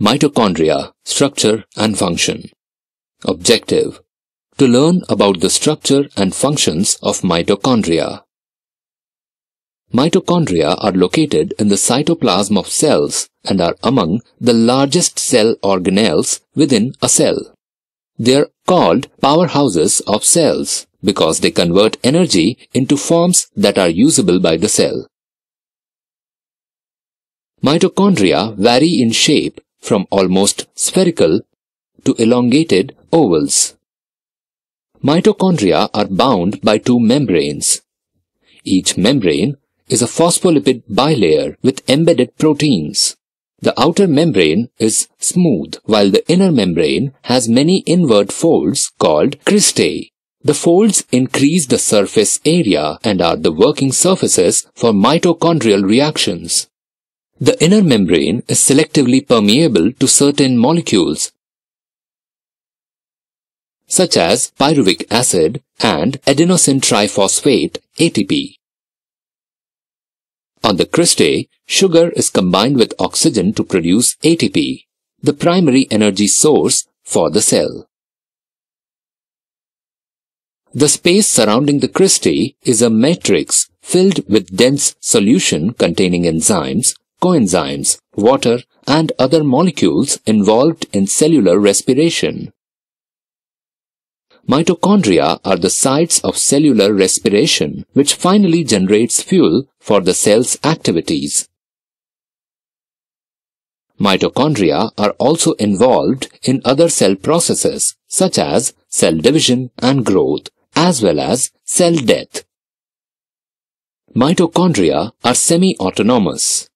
Mitochondria, Structure and Function. Objective. To learn about the structure and functions of mitochondria. Mitochondria are located in the cytoplasm of cells and are among the largest cell organelles within a cell. They are called powerhouses of cells because they convert energy into forms that are usable by the cell. Mitochondria vary in shape from almost spherical to elongated ovals. Mitochondria are bound by two membranes. Each membrane is a phospholipid bilayer with embedded proteins. The outer membrane is smooth, while the inner membrane has many inward folds called cristae. The folds increase the surface area and are the working surfaces for mitochondrial reactions. The inner membrane is selectively permeable to certain molecules such as pyruvic acid and adenosine triphosphate ATP. On the cristae, sugar is combined with oxygen to produce ATP, the primary energy source for the cell. The space surrounding the cristae is a matrix filled with dense solution containing enzymes, coenzymes, water, and other molecules involved in cellular respiration. Mitochondria are the sites of cellular respiration, which finally generates fuel for the cell's activities. Mitochondria are also involved in other cell processes, such as cell division and growth, as well as cell death. Mitochondria are semi-autonomous.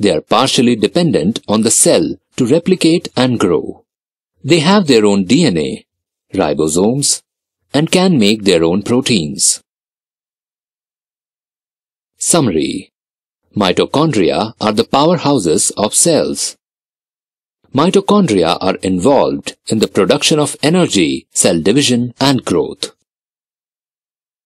They are partially dependent on the cell to replicate and grow. They have their own DNA, ribosomes, and can make their own proteins. Summary Mitochondria are the powerhouses of cells. Mitochondria are involved in the production of energy, cell division, and growth.